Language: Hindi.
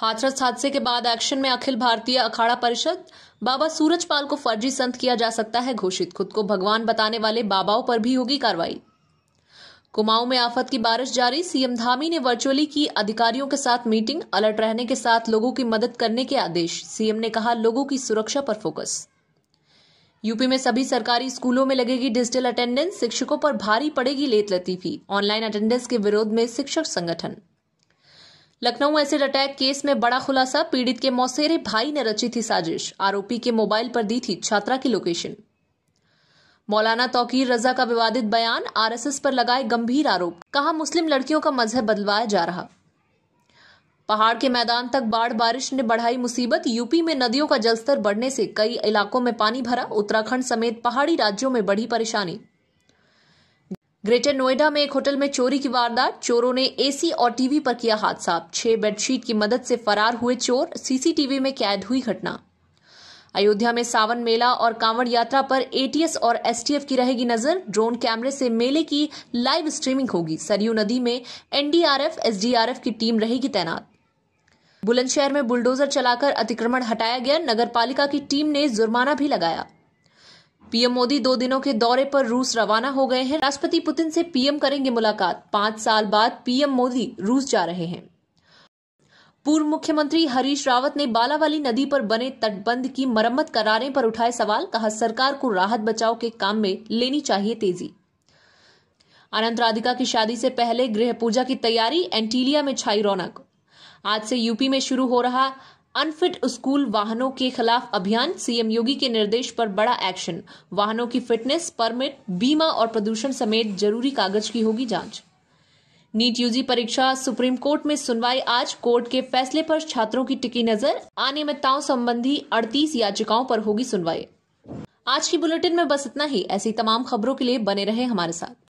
हाथरस हादसे के बाद एक्शन में अखिल भारतीय अखाड़ा परिषद बाबा सूरजपाल को फर्जी संत किया जा सकता है घोषित खुद को भगवान बताने वाले बाबाओं पर भी होगी कार्रवाई कुमाऊं में आफत की बारिश जारी सीएम धामी ने वर्चुअली की अधिकारियों के साथ मीटिंग अलर्ट रहने के साथ लोगों की मदद करने के आदेश सीएम ने कहा लोगों की सुरक्षा पर फोकस यूपी में सभी सरकारी स्कूलों में लगेगी डिजिटल अटेंडेंस शिक्षकों पर भारी पड़ेगी लेत लतीफी ऑनलाइन अटेंडेंस के विरोध में शिक्षक संगठन लखनऊ एसिड अटैक केस में बड़ा खुलासा पीड़ित के मौसेरे भाई ने रची थी साजिश आरोपी के मोबाइल पर दी थी छात्रा की लोकेशन मौलाना तौकीर रजा का विवादित बयान आरएसएस पर लगाए गंभीर आरोप कहा मुस्लिम लड़कियों का मजहब बदलवाया जा रहा पहाड़ के मैदान तक बाढ़ बारिश ने बढ़ाई मुसीबत यूपी में नदियों का जलस्तर बढ़ने से कई इलाकों में पानी भरा उत्तराखंड समेत पहाड़ी राज्यों में बढ़ी परेशानी ग्रेटर नोएडा में एक होटल में चोरी की वारदात चोरों ने एसी और टीवी पर किया हादसा छह बेडशीट की मदद से फरार हुए चोर सीसीटीवी में कैद हुई घटना अयोध्या में सावन मेला और कांवड़ यात्रा पर एटीएस और एसटीएफ की रहेगी नजर ड्रोन कैमरे से मेले की लाइव स्ट्रीमिंग होगी सरयू नदी में एनडीआरएफ एसडीआरएफ की टीम रहेगी तैनात बुलंदशहर में बुलडोजर चलाकर अतिक्रमण हटाया गया नगर पालिका की टीम ने जुर्माना भी लगाया पीएम मोदी दो दिनों के दौरे पर रूस रवाना हो गए हैं राष्ट्रपति पुतिन से पीएम करेंगे मुलाकात पांच साल बाद पीएम मोदी रूस जा रहे हैं पूर्व मुख्यमंत्री हरीश रावत ने बालावाली नदी पर बने तटबंध की मरम्मत कराने पर उठाए सवाल कहा सरकार को राहत बचाव के काम में लेनी चाहिए तेजी अनंत राधिका की शादी से पहले गृह पूजा की तैयारी एंटीलिया में छाई रौनक आज से यूपी में शुरू हो रहा अनफिट स्कूल वाहनों के खिलाफ अभियान सीएम योगी के निर्देश पर बड़ा एक्शन वाहनों की फिटनेस परमिट बीमा और प्रदूषण समेत जरूरी कागज की होगी जांच नीट यूजी परीक्षा सुप्रीम कोर्ट में सुनवाई आज कोर्ट के फैसले पर छात्रों की टिकी नजर अनियमितताओं संबंधी 38 याचिकाओं पर होगी सुनवाई आज की बुलेटिन में बस इतना ही ऐसी तमाम खबरों के लिए बने रहे हमारे साथ